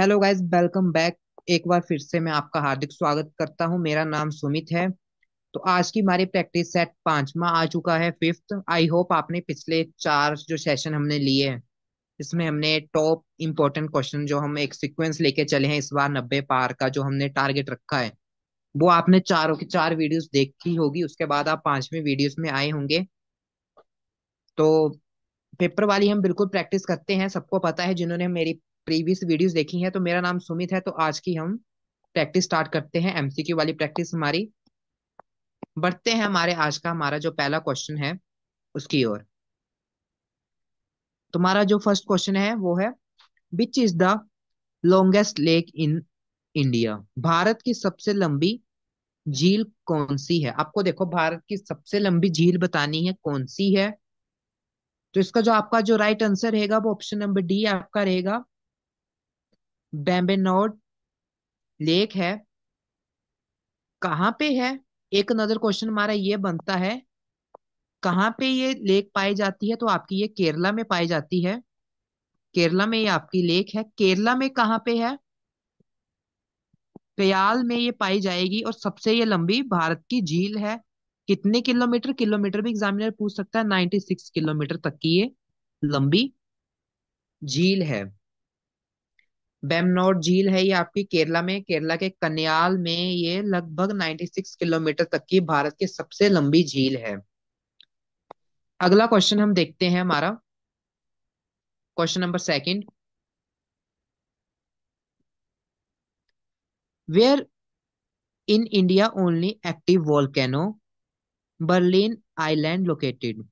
hello guys welcome back एक बार फिर से मैं आपका हार्दिक स्वागत करता हूं मेरा नाम सुमित है तो आज की हमारी प्रैक्टिस सेट पांचवा आ चुका है फिफ्थ आई होप आपने पिछले चार जो सेशन हमने लिए हैं इसमें हमने टॉप इम्पोर्टेंट क्वेश्चन जो हम एक सीक्वेंस लेके चले हैं इस बार नब्बे पार का जो हमने टारगेट रखा है वो आपने चारों की चार वीडियोस देखी होगी उसके बाद आप पांचवी वीडियोस में आए होंगे तो पेपर वाली हम बिल्कुल प्रैक्टिस करते हैं सबको पता है जिन्होंने मेरी प्रीवियस वीडियोस देखी हैं तो मेरा नाम सुमित है तो आज की हम प्रैक्टिस स्टार्ट करते हैं एमसीक्यू वाली प्रैक्टिस हमारी बढ़ते हैं हमारे आज का हमारा जो पहला क्वेश्चन है उसकी ओर तुम्हारा जो फर्स्ट क्वेश्चन है वो है which is the longest lake in India Bharat की सबसे लंबी झील कौन सी है आपको देखो भारत की सबसे लंबी झील बतानी है कौन सी है तो इसका जो आपका जो राइट आंसर रहेगा वो ऑप्शन नंबर डी आपका रहेगा बेम्बेनोड लेक है कहाँ पे है एक नजर क्वेश्चन हमारा ये बनता है कहाँ पे ये लेक पाई जाती है तो आपकी ये केरला में पाई जाती है केरला में ये आपकी लेक है केरला में कहाँ पे है कयाल में ये पाई जाएगी और सबसे ये लंबी भारत की झील है कितने किलोमीटर किलोमीटर भी एग्जामिनर पूछ सकता है नाइन्टी सिक्स किलोमीटर तक की ये लंबी झील है बेमनोर झील है ये आपकी केरला में केरला के कन्याल में ये लगभग 96 किलोमीटर तक की भारत की सबसे लंबी झील है अगला क्वेश्चन हम देखते हैं हमारा question number second where in India only active volcano Barren island located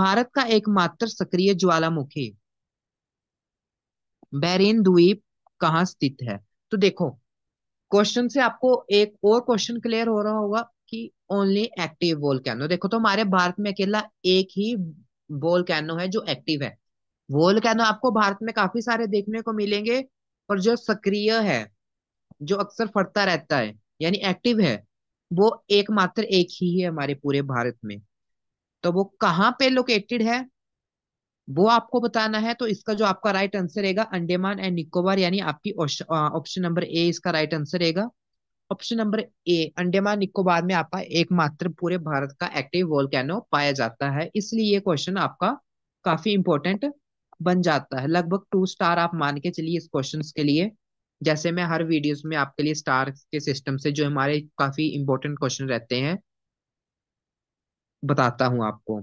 Bharat का एकमात्र सक्रिय ज्वालामुखी बैरिन द्वीप कहाँ स्थित है तो देखो क्वेश्चन से आपको एक और क्वेश्चन क्लियर हो रहा होगा कि ओनली एक्टिव कैनो देखो तो हमारे भारत में अकेला एक ही कैनो है जो एक्टिव है कैनो आपको भारत में काफी सारे देखने को मिलेंगे और जो सक्रिय है जो अक्सर फटता रहता है यानी एक्टिव है वो एकमात्र एक ही है हमारे पूरे भारत में तो वो कहाँ पे लोकेटेड है वो आपको बताना है तो इसका जो आपका राइट आंसर रहेगा अंडेमान एंड निकोबार यानी आपकी ऑप्शन नंबर ए इसका राइट आंसर रहेगा option number A Andaman Nicobar में आपका एकमात्र पूरे भारत का एक्टिव वोल्केनो पाया जाता है इसलिए ये क्वेश्चन आपका काफी इंपॉर्टेंट बन जाता है लगभग टू स्टार आप मान के चलिए इस क्वेश्चन के लिए जैसे मैं हर वीडियोस में आपके लिए स्टार के सिस्टम से जो हमारे काफी इंपॉर्टेंट क्वेश्चन रहते हैं बताता हूं आपको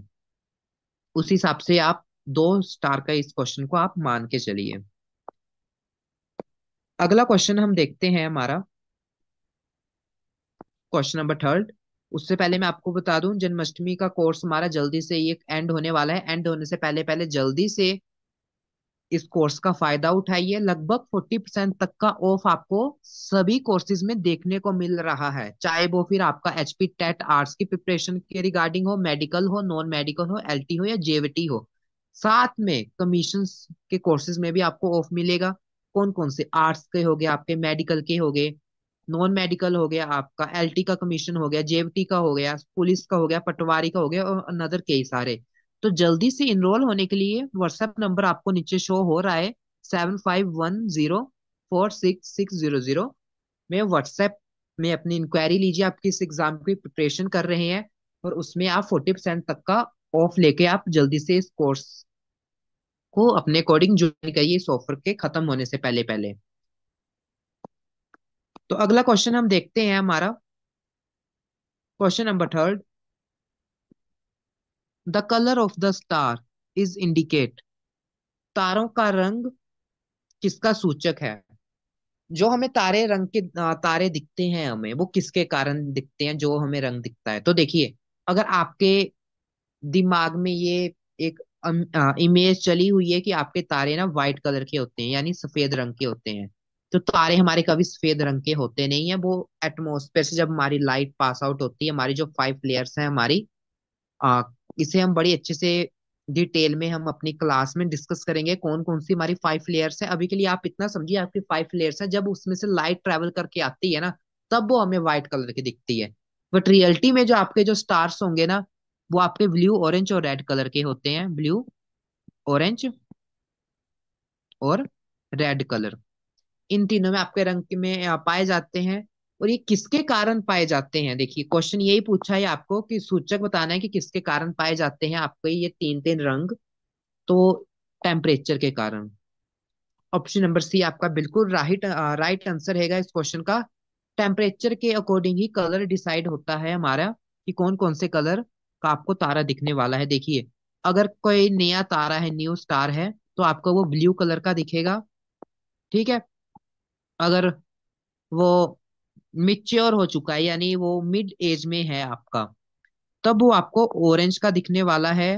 उस हिसाब से आप दो स्टार का इस क्वेश्चन को आप मान के चलिए अगला क्वेश्चन हम देखते हैं हमारा क्वेश्चन नंबर थर्ड उससे पहले मैं आपको बता दूं जन्माष्टमी का कोर्स हमारा जल्दी से ये एंड होने वाला है एंड होने से पहले पहले जल्दी से इस कोर्स का फायदा उठाइए लगभग फोर्टी परसेंट तक का ऑफ आपको सभी कोर्सेज में देखने को मिल रहा है चाहे वो फिर आपका एचपी टेट आर्ट्स की प्रिपरेशन के रिगार्डिंग हो मेडिकल हो नॉन मेडिकल हो एलटी हो या जेवीटी हो साथ में कमीशन के कोर्सेज में भी आपको ऑफ मिलेगा कौन कौन से आर्ट्स के हो गए आपके मेडिकल के हो गए नॉन मेडिकल हो गया आपका एल का कमीशन हो गया जेवटी का हो गया पुलिस का हो गया पटवारी का हो गया और अनदर कई सारे तो जल्दी से इनरोल होने के लिए व्हाट्सएप नंबर आपको नीचे शो हो रहा है seven five one zero four six six zero zero में व्हाट्सएप में अपनी इंक्वायरी लीजिए आप किस एग्जाम की प्रिपरेशन कर रहे हैं और उसमें आप फोर्टी परसेंट तक का ऑफ लेके आप जल्दी से इस कोर्स को अपने अकॉर्डिंग ज्वाइन करिए इस ऑफर के खत्म होने से पहले पहले तो अगला क्वेश्चन हम देखते हैं हमारा question number third the colour of the star is indicate तारों का रंग किसका सूचक है जो हमें तारे रंग के तारे दिखते हैं हमें वो किसके कारण दिखते हैं जो हमें रंग दिखता है तो देखिए अगर आपके दिमाग में ये एक इमेज चली हुई है कि आपके तारे ना व्हाइट कलर के होते हैं यानी सफेद रंग के होते हैं तो तारे हमारे कभी सफेद रंग के होते नहीं है वो एटमोस्फेयर से जब हमारी लाइट पास आउट होती है हमारी जो फाइव लेयर्स है हमारी आ, इसे हम बड़ी अच्छे से डिटेल में हम अपनी क्लास में डिस्कस करेंगे कौन कौन सी हमारी फाइव लेयर्स है अभी के लिए आप इतना समझिए आपकी फाइव लेयर्स है जब उसमें से लाइट ट्रेवल करके आती है ना तब वो हमें व्हाइट कलर की दिखती है बट रियलिटी में जो आपके जो स्टार्स होंगे ना वो आपके ब्लू ऑरेंज और रेड कलर के होते हैं ब्लू ऑरेंज और रेड कलर इन तीनों में आपके रंग में पाए जाते हैं और ये किसके कारण पाए जाते हैं देखिए क्वेश्चन यही पूछा है आपको कि सूचक बताना है कि किसके कारण पाए जाते हैं आपके ये तीन तीन रंग तो टेम्परेचर के कारण ऑप्शन नंबर सी आपका बिल्कुल राइट राइट आंसर है इस क्वेश्चन का टेम्परेचर के अकॉर्डिंग ही कलर डिसाइड होता है हमारा कि कौन कौन से कलर तो आपको तारा दिखने वाला है देखिए अगर कोई नया तारा है न्यू स्टार है तो आपको वो ब्लू कलर का दिखेगा ठीक है अगर वो मिच्योर हो चुका है यानी वो मिड एज में है आपका तब वो आपको ऑरेंज का दिखने वाला है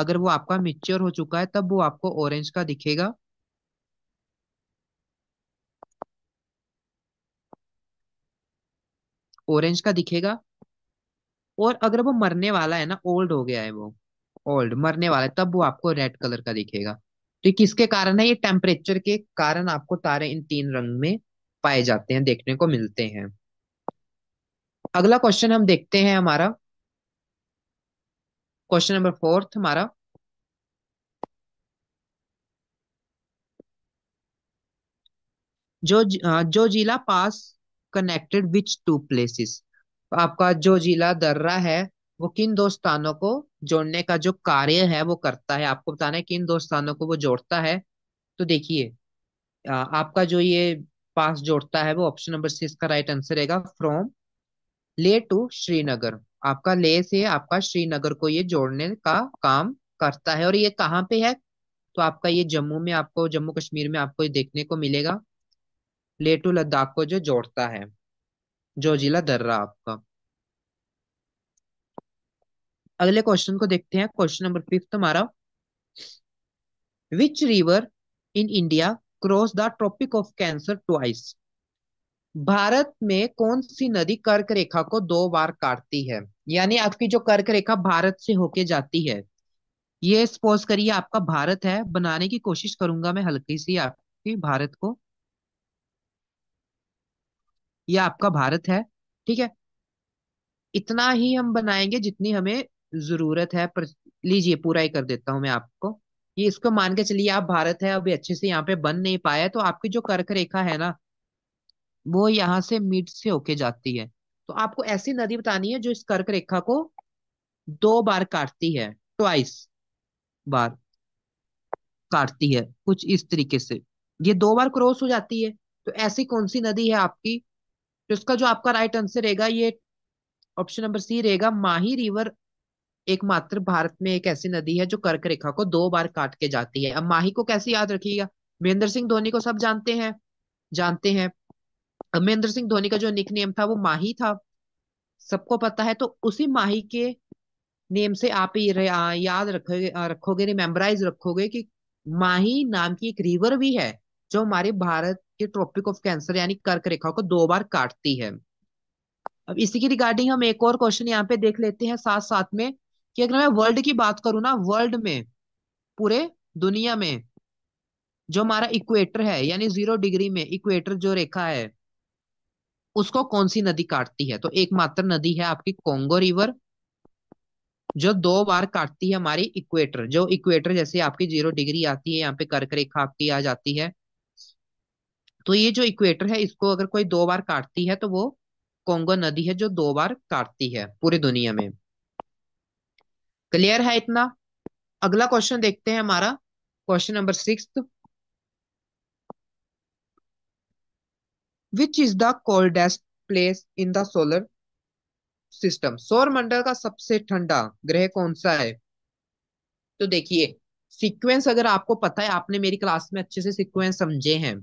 अगर वो आपका मिच्योर हो चुका है तब वो आपको ऑरेंज का दिखेगा ऑरेंज का दिखेगा और अगर वो मरने वाला है ना ओल्ड हो गया है वो ओल्ड मरने वाला है तब वो आपको रेड कलर का दिखेगा तो किसके कारण है ये टेम्परेचर के कारण आपको तारे इन तीन रंग में पाए जाते हैं देखने को मिलते हैं अगला क्वेश्चन हम देखते हैं हमारा क्वेश्चन नंबर फोर्थ हमारा जो Zoji La pass connected which two places आपका जो जिला दर्रा है वो किन दो स्थानों को जोड़ने का जो कार्य है वो करता है आपको बताना है किन दो स्थानों को वो जोड़ता है तो देखिए आपका जो ये पास जोड़ता है वो ऑप्शन नंबर सिक्स का राइट आंसर रहेगा फ्रॉम ले टू श्रीनगर आपका ले से आपका श्रीनगर को ये जोड़ने का काम करता है और ये कहाँ पे है तो आपका ये जम्मू में आपको जम्मू कश्मीर में आपको ये देखने को मिलेगा ले टू लद्दाख को जो जोड़ता है जिला दर्रा आपका अगले क्वेश्चन को देखते हैं क्वेश्चन नंबर फिफ्थ हमारा which river in India cross the Tropic of Cancer twice Bharat में कौन सी नदी कर्क रेखा को दो बार काटती है यानी आपकी जो कर्क रेखा भारत से होके जाती है ये सपोज करिए आपका भारत है बनाने की कोशिश करूंगा मैं हल्की सी आपकी भारत को ये आपका भारत है ठीक है इतना ही हम बनाएंगे जितनी हमें जरूरत है पर लीजिए पूरा ही कर देता हूं मैं आपको ये इसको मान के चलिए आप भारत है अभी अच्छे से यहाँ पे बन नहीं पाया तो आपकी जो कर्क रेखा है ना वो यहाँ से मिड से होके जाती है तो आपको ऐसी नदी बतानी है जो इस कर्क रेखा को दो बार काटती है ट्वाइस बार काटती है कुछ इस तरीके से ये दो बार क्रॉस हो जाती है तो ऐसी कौन सी नदी है आपकी तो इसका जो आपका राइट आंसर रहेगा ये ऑप्शन नंबर सी रहेगा माही रिवर एकमात्र भारत में एक ऐसी नदी है जो कर्क रेखा को दो बार काट के जाती है अब माही को कैसे याद रखिएगा महेंद्र सिंह धोनी को सब जानते हैं जानते हैं महेंद्र सिंह धोनी का जो निक नेम था वो माही था सबको पता है तो उसी माही के नेम से आप याद रखोगे रखोगे रिमेम्बराइज रखोगे कि माही नाम की एक रिवर भी है जो हमारे भारत के ट्रॉपिक ऑफ कैंसर यानी कर्क रेखा को दो बार काटती है अब इसी की रिगार्डिंग हम एक और क्वेश्चन यहाँ पे देख लेते हैं साथ साथ में कि अगर मैं वर्ल्ड की बात करू ना वर्ल्ड में पूरे दुनिया में जो हमारा इक्वेटर है यानी जीरो डिग्री में इक्वेटर जो रेखा है उसको कौन सी नदी काटती है तो एकमात्र नदी है आपकी कोंगो रिवर जो दो बार काटती है हमारी इक्वेटर जो इक्वेटर जैसे आपकी जीरो डिग्री आती है यहाँ पे कर्क रेखा आपकी आ जाती है तो ये जो इक्वेटर है इसको अगर कोई दो बार काटती है तो वो कोंगो नदी है जो दो बार काटती है पूरी दुनिया में क्लियर है इतना अगला क्वेश्चन देखते हैं हमारा question number six which is the coldest place in the solar system सौर मंडल का सबसे ठंडा ग्रह कौन सा है तो देखिए सीक्वेंस अगर आपको पता है आपने मेरी क्लास में अच्छे से सीक्वेंस समझे हैं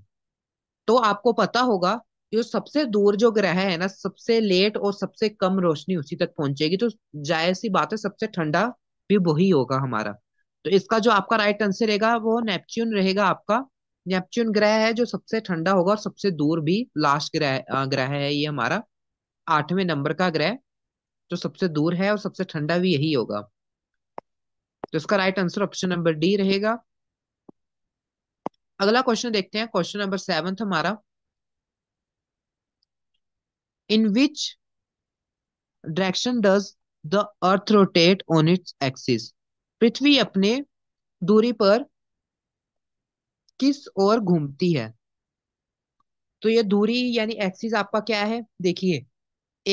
तो आपको पता होगा जो सबसे दूर जो ग्रह है ना सबसे लेट और सबसे कम रोशनी उसी तक पहुंचेगी तो जायज सी बात है सबसे ठंडा भी वही होगा हमारा तो इसका जो आपका राइट आंसर रहेगा वो नेपच्यून रहेगा आपका नेपच्यून ग्रह है जो सबसे ठंडा होगा और सबसे दूर भी लास्ट ग्रह ग्रह है ये हमारा आठवें नंबर का ग्रह जो सबसे दूर है और सबसे ठंडा भी यही होगा तो इसका right answer option number D रहेगा अगला क्वेश्चन देखते हैं क्वेश्चन नंबर सेवन हमारा in which direction does the earth rotate on its axis पृथ्वी अपने दूरी पर किस ओर घूमती है तो ये दूरी यानी एक्सिस आपका क्या है देखिए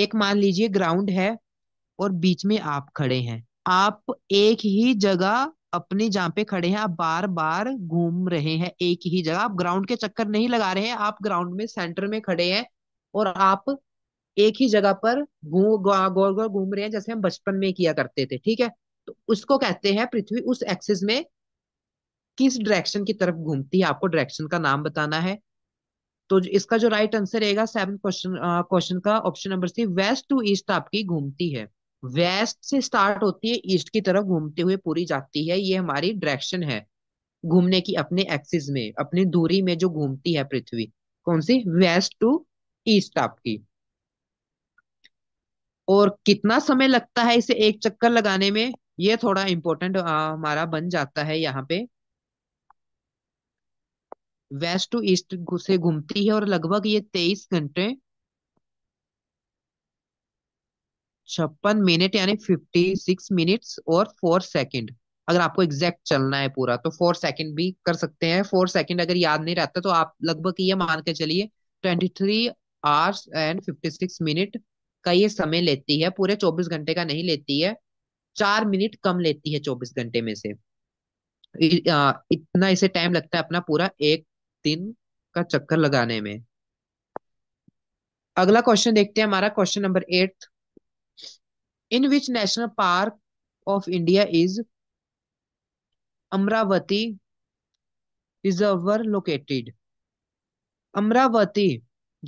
एक मान लीजिए ग्राउंड है और बीच में आप खड़े हैं आप एक ही जगह अपनी जहाँ पे खड़े हैं आप बार बार घूम रहे हैं एक ही जगह आप ग्राउंड के चक्कर नहीं लगा रहे हैं आप ग्राउंड में सेंटर में खड़े हैं और आप एक ही जगह पर गोल गोल घूम रहे हैं जैसे हम बचपन में किया करते थे ठीक है तो उसको कहते हैं पृथ्वी उस एक्सिस में किस डायरेक्शन की तरफ घूमती है आपको डायरेक्शन का नाम बताना है तो इसका जो राइट आंसर रहेगा सेवन क्वेश्चन क्वेश्चन का option number C west to east आपकी घूमती है वेस्ट से स्टार्ट होती है ईस्ट की तरफ घूमते हुए पूरी जाती है ये हमारी डायरेक्शन है घूमने की अपने एक्सिस में अपनी दूरी में जो घूमती है पृथ्वी कौन सी वेस्ट टू ईस्ट आपकी और कितना समय लगता है इसे एक चक्कर लगाने में ये थोड़ा इंपॉर्टेंट हमारा बन जाता है यहाँ पे वेस्ट टू ईस्ट से घूमती है और लगभग ये तेईस घंटे छप्पन मिनट यानी फिफ्टी सिक्स मिनट्स और फोर सेकेंड अगर आपको एग्जैक्ट चलना है पूरा तो फोर सेकेंड भी कर सकते हैं फोर सेकेंड अगर याद नहीं रहता तो आप लगभग ये मान के चलिए twenty three hours and fifty six minute का ये समय लेती है पूरे चौबीस घंटे का नहीं लेती है चार मिनट कम लेती है चौबीस घंटे में से इतना इसे टाइम लगता है अपना पूरा एक दिन का चक्कर लगाने में अगला क्वेश्चन देखते हैं हमारा question number eight in which national park of India is Amravati reservoir located Amravati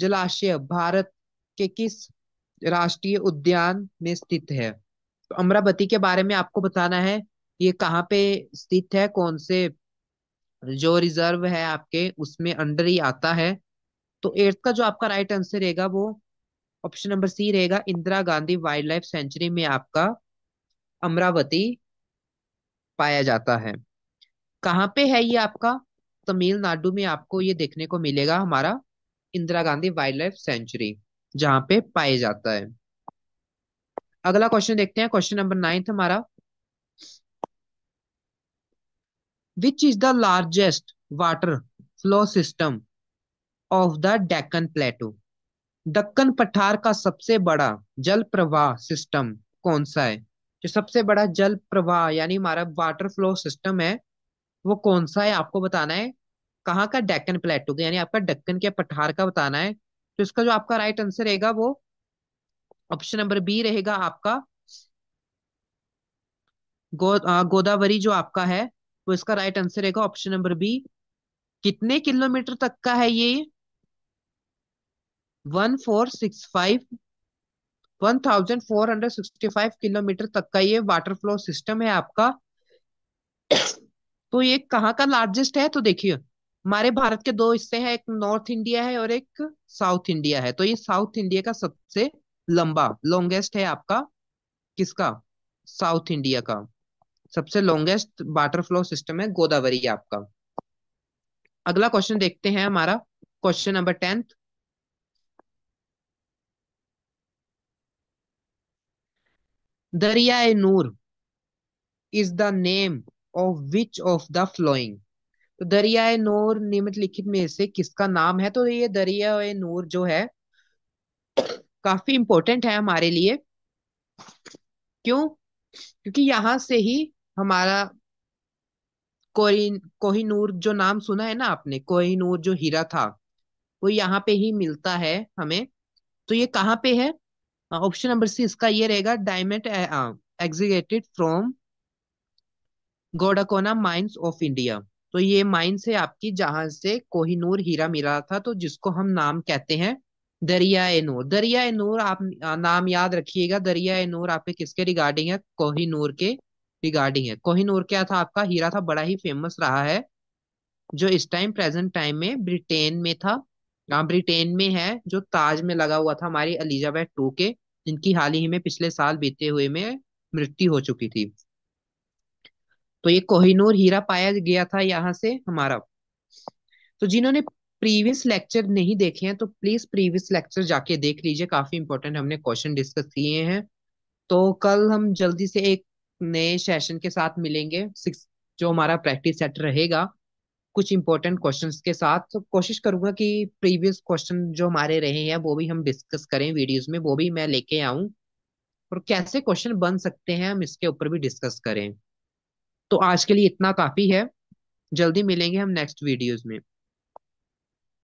जलाशय भारत के किस राष्ट्रीय उद्यान में स्थित है तो अमरावती के बारे में आपको बताना है ये कहाँ पे स्थित है कौन से जो रिजर्व है आपके उसमें अंडर ही आता है तो एट्थ का जो आपका राइट आंसर रहेगा वो ऑप्शन नंबर सी रहेगा Indira Gandhi wildlife sanctuary में आपका अमरावती पाया जाता है कहाँ पे है ये आपका तमिलनाडु में आपको ये देखने को मिलेगा हमारा Indira Gandhi wildlife sanctuary जहां पे पाया जाता है अगला क्वेश्चन देखते हैं क्वेश्चन नंबर नाइन्थ हमारा which is the largest water flow system of the Deccan plateau Deccan पठार का सबसे बड़ा जल प्रवाह सिस्टम कौन सा है जो सबसे बड़ा जल प्रवाह यानी हमारा वाटर फ्लो सिस्टम है वो कौन सा है आपको बताना है कहाँ का डेक्कन प्लेटू का यानी आपका डक्कन के पठार का बताना है तो इसका जो आपका राइट आंसर रहेगा वो ऑप्शन नंबर बी रहेगा आपका गो, गोदावरी जो आपका है वो इसका राइट आंसर रहेगा ऑप्शन नंबर बी कितने किलोमीटर तक का है ये one four six five one thousand four hundred sixty five kilometre तक का ये वाटर फ्लो सिस्टम है आपका तो ये कहाँ का लार्जेस्ट है तो देखिए हमारे भारत के दो हिस्से हैं एक नॉर्थ इंडिया है और एक साउथ इंडिया है तो ये साउथ इंडिया का सबसे लंबा लॉन्गेस्ट है आपका किसका साउथ इंडिया का सबसे लॉन्गेस्ट वाटर फ्लो सिस्टम है गोदावरी आपका अगला क्वेश्चन देखते हैं हमारा question number tenth Darya Noor is the name of which of the following तो दरिया नूर नियमित लिखित में से किसका नाम है तो ये दरिया नूर जो है काफी इंपॉर्टेंट है हमारे लिए क्यों क्योंकि यहां से ही हमारा कोहिन कोहिनूर जो नाम सुना है ना आपने कोहिनूर जो हीरा था वो यहाँ पे ही मिलता है हमें तो ये कहाँ पे है ऑप्शन नंबर सी इसका ये रहेगा diamond extracted from Golconda mines of India तो ये माइंस है आपकी जहां से कोहिनूर हीरा मिला था तो जिसको हम नाम कहते हैं दरिया ए नूर दरिया ए नूर आप नाम याद रखिएगा दरिया ए नूर आपके किसके रिगार्डिंग है कोहिनूर के रिगार्डिंग है कोहिनूर क्या था आपका हीरा था बड़ा ही फेमस रहा है जो इस टाइम प्रेजेंट टाइम में ब्रिटेन में था ब्रिटेन में है जो ताज में लगा हुआ था हमारी एलिजाबेथ टू के जिनकी हाल ही में पिछले साल बीते हुए में मृत्यु हो चुकी थी तो ये कोहिनूर हीरा पाया गया था यहाँ से हमारा तो जिन्होंने प्रीवियस लेक्चर नहीं देखे हैं तो प्लीज प्रीवियस लेक्चर जाके देख लीजिए काफी इंपॉर्टेंट हमने क्वेश्चन डिस्कस किए हैं तो कल हम जल्दी से एक नए सेशन के साथ मिलेंगे सिक्स जो हमारा प्रैक्टिस सेट रहेगा कुछ इंपॉर्टेंट क्वेश्चंस के साथ तो कोशिश करूंगा कि प्रीवियस क्वेश्चन जो हमारे रहे हैं वो भी हम डिस्कस करें वीडियोस में वो भी मैं लेके आऊं और कैसे क्वेश्चन बन सकते हैं हम इसके ऊपर भी डिस्कस करें तो आज के लिए इतना काफी है जल्दी मिलेंगे हम नेक्स्ट वीडियोस में